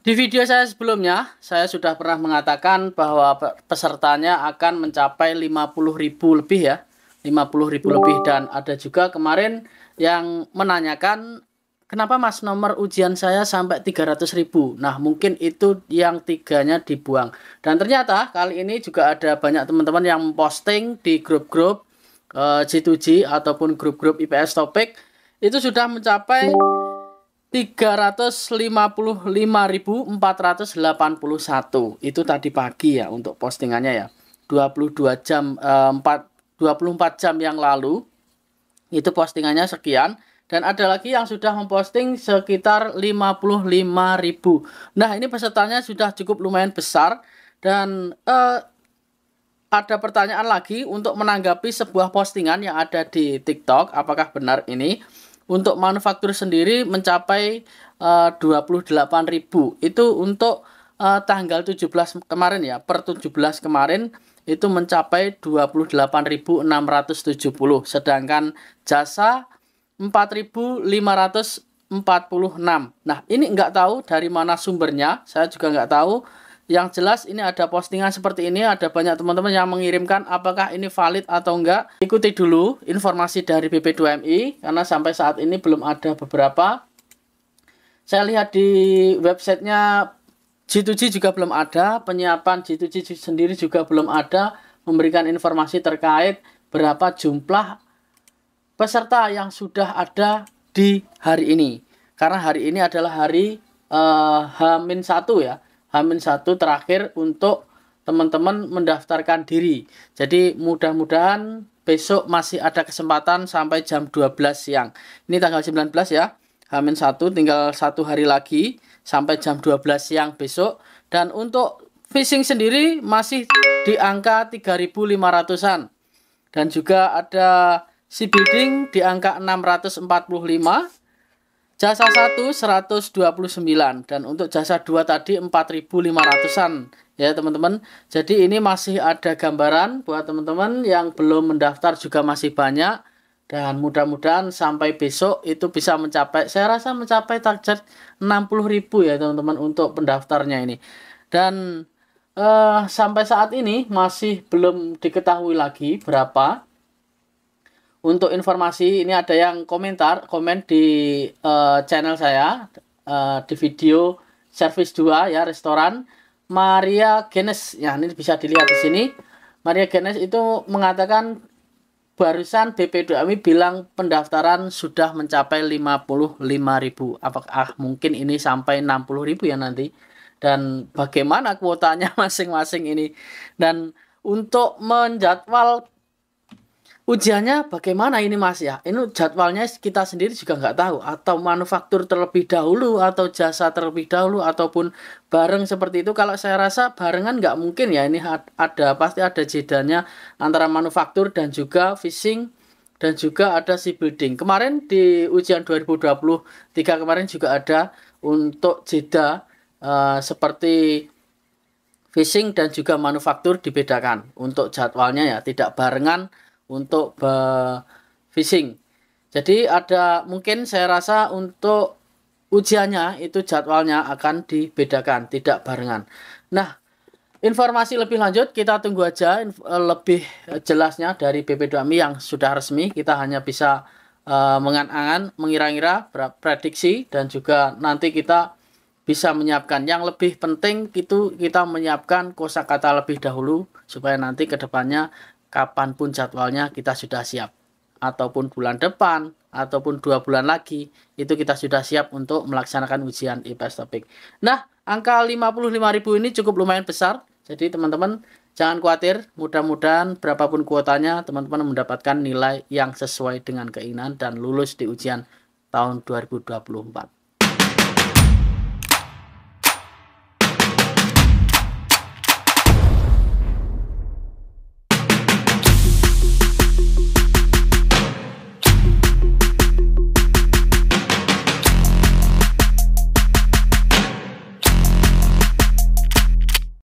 Di video saya sebelumnya, saya sudah pernah mengatakan bahwa pesertanya akan mencapai 50.000 lebih ya. 50.000 lebih dan ada juga kemarin yang menanyakan kenapa Mas nomor ujian saya sampai 300.000. Nah, mungkin itu yang tiganya dibuang. Dan ternyata kali ini juga ada banyak teman-teman yang posting di grup-grup G2G eh, ataupun grup-grup IPS topik itu sudah mencapai 355.481 itu tadi pagi ya untuk postingannya ya 22 jam eh, 4 24 jam yang lalu itu postingannya sekian dan ada lagi yang sudah memposting sekitar 55.000 nah ini pesertanya sudah cukup lumayan besar dan eh, ada pertanyaan lagi untuk menanggapi sebuah postingan yang ada di TikTok apakah benar ini untuk manufaktur sendiri mencapai eh, uh, 28.000 itu untuk uh, tanggal 17 kemarin ya per 17 kemarin itu mencapai 28.670 sedangkan jasa 4.546 nah ini nggak tahu dari mana sumbernya saya juga nggak tahu yang jelas ini ada postingan seperti ini, ada banyak teman-teman yang mengirimkan apakah ini valid atau enggak. Ikuti dulu informasi dari BP2MI karena sampai saat ini belum ada beberapa. Saya lihat di websitenya G2G juga belum ada, penyiapan G2G sendiri juga belum ada memberikan informasi terkait berapa jumlah peserta yang sudah ada di hari ini. Karena hari ini adalah hari uh, eh, H-1 ya Hamin satu terakhir untuk teman-teman mendaftarkan diri. Jadi mudah-mudahan besok masih ada kesempatan sampai jam 12 siang. Ini tanggal 19 ya. Hamin satu tinggal satu hari lagi sampai jam 12 siang besok. Dan untuk fishing sendiri masih di angka 3.500-an. Dan juga ada si bidding di angka 645 Jasa 1 129 dan untuk jasa 2 tadi 4500-an ya teman-teman. Jadi ini masih ada gambaran buat teman-teman yang belum mendaftar juga masih banyak dan mudah-mudahan sampai besok itu bisa mencapai saya rasa mencapai target 60.000 ya teman-teman untuk pendaftarnya ini. Dan uh, sampai saat ini masih belum diketahui lagi berapa untuk informasi ini ada yang komentar komen di uh, channel saya uh, di video service 2 ya restoran Maria Genes ya ini bisa dilihat di sini Maria Genes itu mengatakan barusan BP2MI bilang pendaftaran sudah mencapai 55.000 apakah ah, mungkin ini sampai 60.000 ya nanti dan bagaimana kuotanya masing-masing ini dan untuk menjadwal Ujiannya bagaimana ini Mas ya? Ini jadwalnya kita sendiri juga nggak tahu atau manufaktur terlebih dahulu atau jasa terlebih dahulu ataupun bareng seperti itu. Kalau saya rasa barengan nggak mungkin ya ini ada pasti ada jedanya antara manufaktur dan juga fishing dan juga ada si building. Kemarin di ujian 2023 kemarin juga ada untuk jeda uh, seperti fishing dan juga manufaktur dibedakan untuk jadwalnya ya tidak barengan untuk fishing. Jadi ada mungkin saya rasa untuk ujiannya itu jadwalnya akan dibedakan, tidak barengan. Nah, informasi lebih lanjut kita tunggu aja eh, lebih eh, jelasnya dari BP2MI yang sudah resmi. Kita hanya bisa uh, eh, mengangan-angan, mengira-ngira, prediksi dan juga nanti kita bisa menyiapkan. Yang lebih penting itu kita menyiapkan kosakata lebih dahulu supaya nanti kedepannya kapanpun jadwalnya kita sudah siap. Ataupun bulan depan, ataupun dua bulan lagi, itu kita sudah siap untuk melaksanakan ujian IPS topik. Nah, angka 55.000 ini cukup lumayan besar. Jadi teman-teman jangan khawatir, mudah-mudahan berapapun kuotanya teman-teman mendapatkan nilai yang sesuai dengan keinginan dan lulus di ujian tahun 2024.